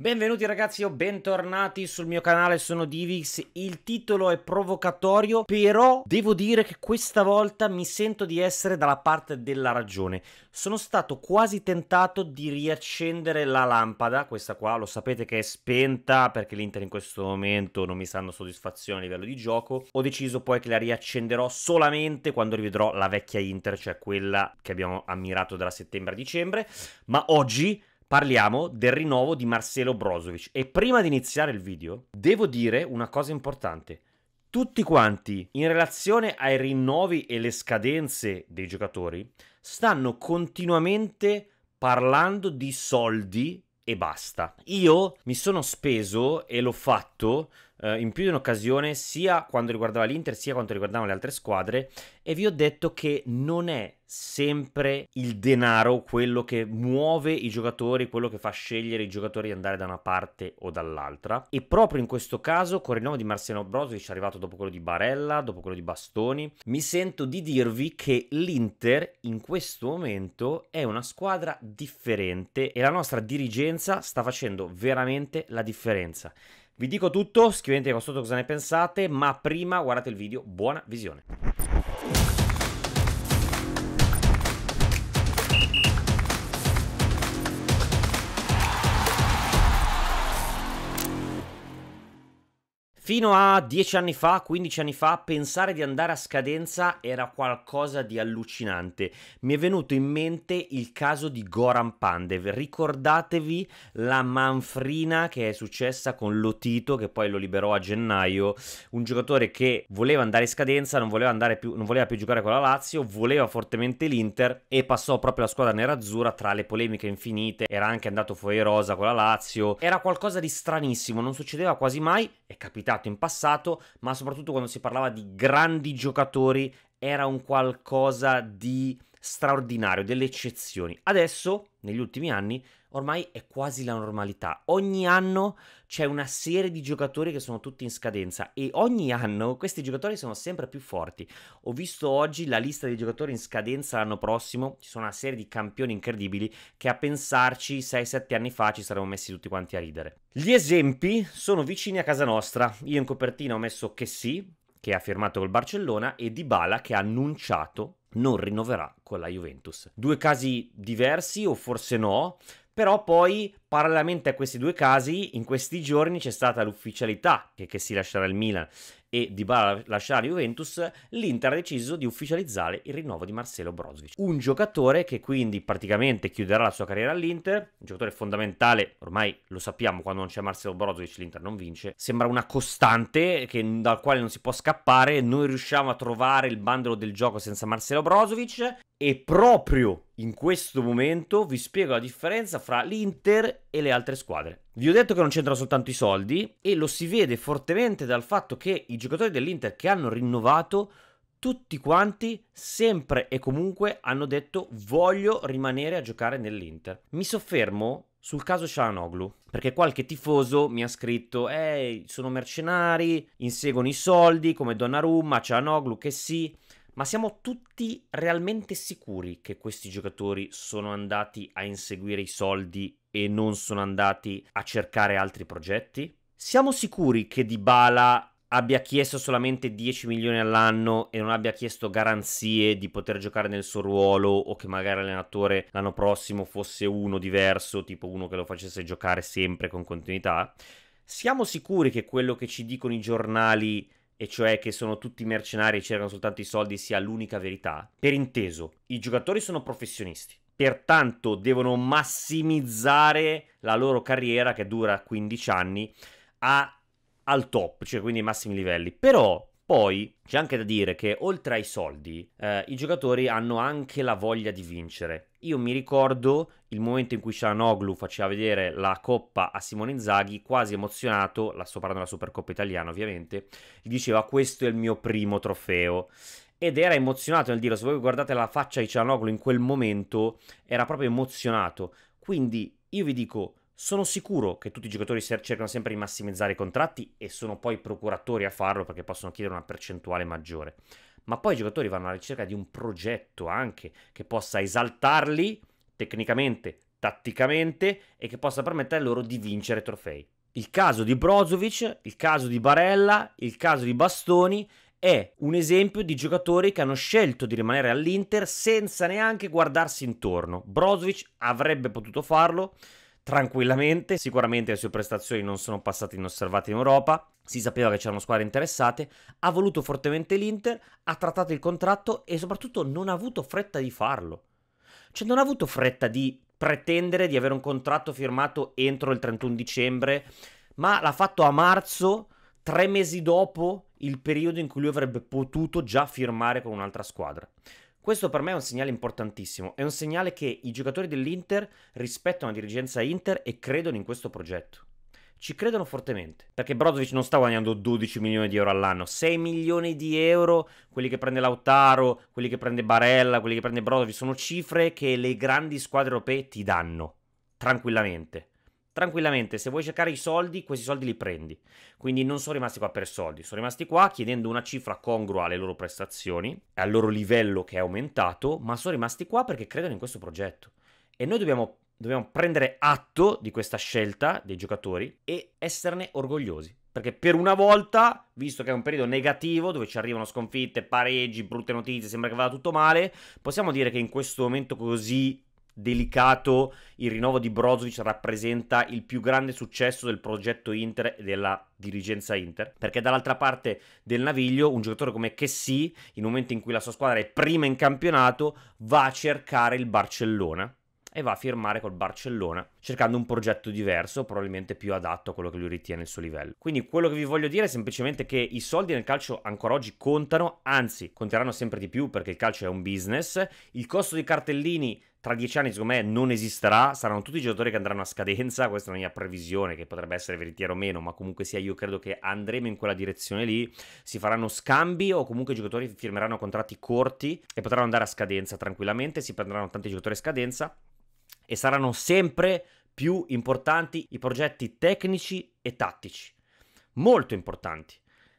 Benvenuti ragazzi o bentornati sul mio canale, sono Divix, il titolo è provocatorio, però devo dire che questa volta mi sento di essere dalla parte della ragione. Sono stato quasi tentato di riaccendere la lampada, questa qua lo sapete che è spenta perché l'Inter in questo momento non mi stanno soddisfazione a livello di gioco. Ho deciso poi che la riaccenderò solamente quando rivedrò la vecchia Inter, cioè quella che abbiamo ammirato da settembre-dicembre, a ma oggi parliamo del rinnovo di Marcelo Brozovic. E prima di iniziare il video, devo dire una cosa importante. Tutti quanti, in relazione ai rinnovi e le scadenze dei giocatori, stanno continuamente parlando di soldi e basta. Io mi sono speso e l'ho fatto eh, in più di un'occasione, sia quando riguardava l'Inter, sia quando riguardavano le altre squadre, e vi ho detto che non è sempre il denaro quello che muove i giocatori, quello che fa scegliere i giocatori di andare da una parte o dall'altra. E proprio in questo caso, con il rinnovo di Marciano Brozovic arrivato dopo quello di Barella, dopo quello di Bastoni, mi sento di dirvi che l'Inter in questo momento è una squadra differente e la nostra dirigenza sta facendo veramente la differenza. Vi dico tutto, scrivete qua sotto cosa ne pensate, ma prima guardate il video, buona visione. Fino a 10 anni fa, 15 anni fa, pensare di andare a scadenza era qualcosa di allucinante. Mi è venuto in mente il caso di Goran Pandev. Ricordatevi la manfrina che è successa con Lotito, che poi lo liberò a gennaio, un giocatore che voleva andare in scadenza, non voleva, più, non voleva più giocare con la Lazio, voleva fortemente l'Inter e passò proprio la squadra nerazzurra tra le polemiche infinite. Era anche andato fuori rosa con la Lazio. Era qualcosa di stranissimo, non succedeva quasi mai. È capitato giocato in passato, ma soprattutto quando si parlava di grandi giocatori era un qualcosa di straordinario, delle eccezioni. Adesso, negli ultimi anni, ormai è quasi la normalità. Ogni anno c'è una serie di giocatori che sono tutti in scadenza e ogni anno questi giocatori sono sempre più forti. Ho visto oggi la lista dei giocatori in scadenza l'anno prossimo, ci sono una serie di campioni incredibili che a pensarci 6-7 anni fa ci saremmo messi tutti quanti a ridere. Gli esempi sono vicini a casa nostra. Io in copertina ho messo che sì, che ha firmato col Barcellona e Dybala che ha annunciato non rinnoverà con la Juventus. Due casi diversi o forse no, però poi, parallelamente a questi due casi, in questi giorni c'è stata l'ufficialità che, che si lascerà il Milan e Dybala lascerà la Juventus, l'Inter ha deciso di ufficializzare il rinnovo di Marcelo Brozovic. Un giocatore che quindi praticamente chiuderà la sua carriera all'Inter, un giocatore fondamentale, ormai lo sappiamo, quando non c'è Marcelo Brozovic l'Inter non vince, sembra una costante che, dal quale non si può scappare, noi riusciamo a trovare il bandolo del gioco senza Marcelo Brozovic e proprio in questo momento vi spiego la differenza fra l'Inter e le altre squadre. Vi ho detto che non c'entrano soltanto i soldi e lo si vede fortemente dal fatto che i giocatori dell'Inter che hanno rinnovato tutti quanti sempre e comunque hanno detto voglio rimanere a giocare nell'Inter. Mi soffermo sul caso Cianoglu, perché qualche tifoso mi ha scritto ehi sono mercenari, inseguono i soldi come Donnarumma, Cianoglu che sì" Ma siamo tutti realmente sicuri che questi giocatori sono andati a inseguire i soldi e non sono andati a cercare altri progetti? Siamo sicuri che Dybala abbia chiesto solamente 10 milioni all'anno e non abbia chiesto garanzie di poter giocare nel suo ruolo o che magari l'allenatore l'anno prossimo fosse uno diverso, tipo uno che lo facesse giocare sempre con continuità? Siamo sicuri che quello che ci dicono i giornali e cioè che sono tutti mercenari e cercano soltanto i soldi, sia l'unica verità. Per inteso, i giocatori sono professionisti, pertanto devono massimizzare la loro carriera che dura 15 anni a, al top, cioè quindi ai massimi livelli. Però poi c'è anche da dire che oltre ai soldi, eh, i giocatori hanno anche la voglia di vincere. Io mi ricordo il momento in cui Cianoglu faceva vedere la coppa a Simone Inzaghi, quasi emozionato, la sto parlando della Supercoppa italiana ovviamente, gli diceva questo è il mio primo trofeo ed era emozionato nel dirlo. Se voi guardate la faccia di Cianoglu in quel momento, era proprio emozionato. Quindi io vi dico, sono sicuro che tutti i giocatori cercano sempre di massimizzare i contratti e sono poi procuratori a farlo perché possono chiedere una percentuale maggiore. Ma poi i giocatori vanno alla ricerca di un progetto anche che possa esaltarli tecnicamente, tatticamente e che possa permettere loro di vincere trofei. Il caso di Brozovic, il caso di Barella, il caso di Bastoni è un esempio di giocatori che hanno scelto di rimanere all'Inter senza neanche guardarsi intorno. Brozovic avrebbe potuto farlo, tranquillamente. Sicuramente le sue prestazioni non sono passate inosservate in Europa. Si sapeva che c'erano squadre interessate. Ha voluto fortemente l'Inter, ha trattato il contratto e soprattutto non ha avuto fretta di farlo. Cioè non ha avuto fretta di pretendere di avere un contratto firmato entro il 31 dicembre, ma l'ha fatto a marzo, tre mesi dopo il periodo in cui lui avrebbe potuto già firmare con un'altra squadra. Questo per me è un segnale importantissimo, è un segnale che i giocatori dell'Inter rispettano la dirigenza Inter e credono in questo progetto. Ci credono fortemente, perché Brozovic non sta guadagnando 12 milioni di euro all'anno, 6 milioni di euro, quelli che prende Lautaro, quelli che prende Barella, quelli che prende Brozovic, sono cifre che le grandi squadre europee ti danno, tranquillamente tranquillamente, se vuoi cercare i soldi, questi soldi li prendi. Quindi non sono rimasti qua per soldi, sono rimasti qua chiedendo una cifra congrua alle loro prestazioni, al loro livello che è aumentato, ma sono rimasti qua perché credono in questo progetto. E noi dobbiamo, dobbiamo prendere atto di questa scelta dei giocatori e esserne orgogliosi. Perché per una volta, visto che è un periodo negativo, dove ci arrivano sconfitte, pareggi, brutte notizie, sembra che vada tutto male, possiamo dire che in questo momento così delicato, il rinnovo di Brozovic rappresenta il più grande successo del progetto Inter e della dirigenza Inter, perché dall'altra parte del naviglio un giocatore come Chessy, in un momento in cui la sua squadra è prima in campionato, va a cercare il Barcellona e va a firmare col Barcellona cercando un progetto diverso, probabilmente più adatto a quello che lui ritiene il suo livello. Quindi quello che vi voglio dire è semplicemente che i soldi nel calcio ancora oggi contano, anzi conteranno sempre di più perché il calcio è un business, il costo dei cartellini tra dieci anni, secondo me, non esisterà. Saranno tutti i giocatori che andranno a scadenza. Questa è la mia previsione, che potrebbe essere veritiera o meno, ma comunque sia, io credo che andremo in quella direzione lì. Si faranno scambi o comunque i giocatori firmeranno contratti corti e potranno andare a scadenza tranquillamente. Si prenderanno tanti giocatori a scadenza e saranno sempre più importanti i progetti tecnici e tattici. Molto importanti.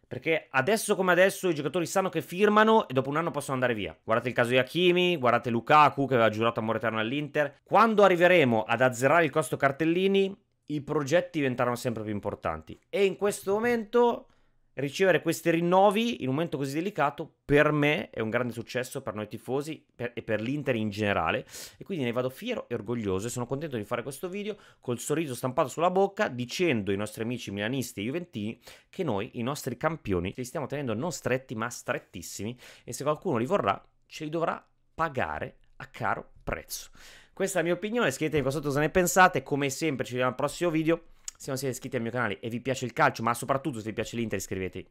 Perché adesso come adesso i giocatori sanno che firmano e dopo un anno possono andare via. Guardate il caso di Hakimi, guardate Lukaku che aveva giurato amore eterno all'Inter. Quando arriveremo ad azzerare il costo cartellini, i progetti diventeranno sempre più importanti. E in questo momento ricevere questi rinnovi in un momento così delicato per me è un grande successo per noi tifosi per, e per l'Inter in generale e quindi ne vado fiero e orgoglioso e sono contento di fare questo video col sorriso stampato sulla bocca dicendo ai nostri amici milanisti e juventini che noi i nostri campioni li stiamo tenendo non stretti ma strettissimi e se qualcuno li vorrà ce li dovrà pagare a caro prezzo. Questa è la mia opinione, scrivetemi qua sotto cosa ne pensate, come sempre ci vediamo al prossimo video. Se non siete iscritti al mio canale e vi piace il calcio, ma soprattutto se vi piace l'Inter, iscrivetevi.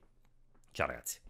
Ciao ragazzi.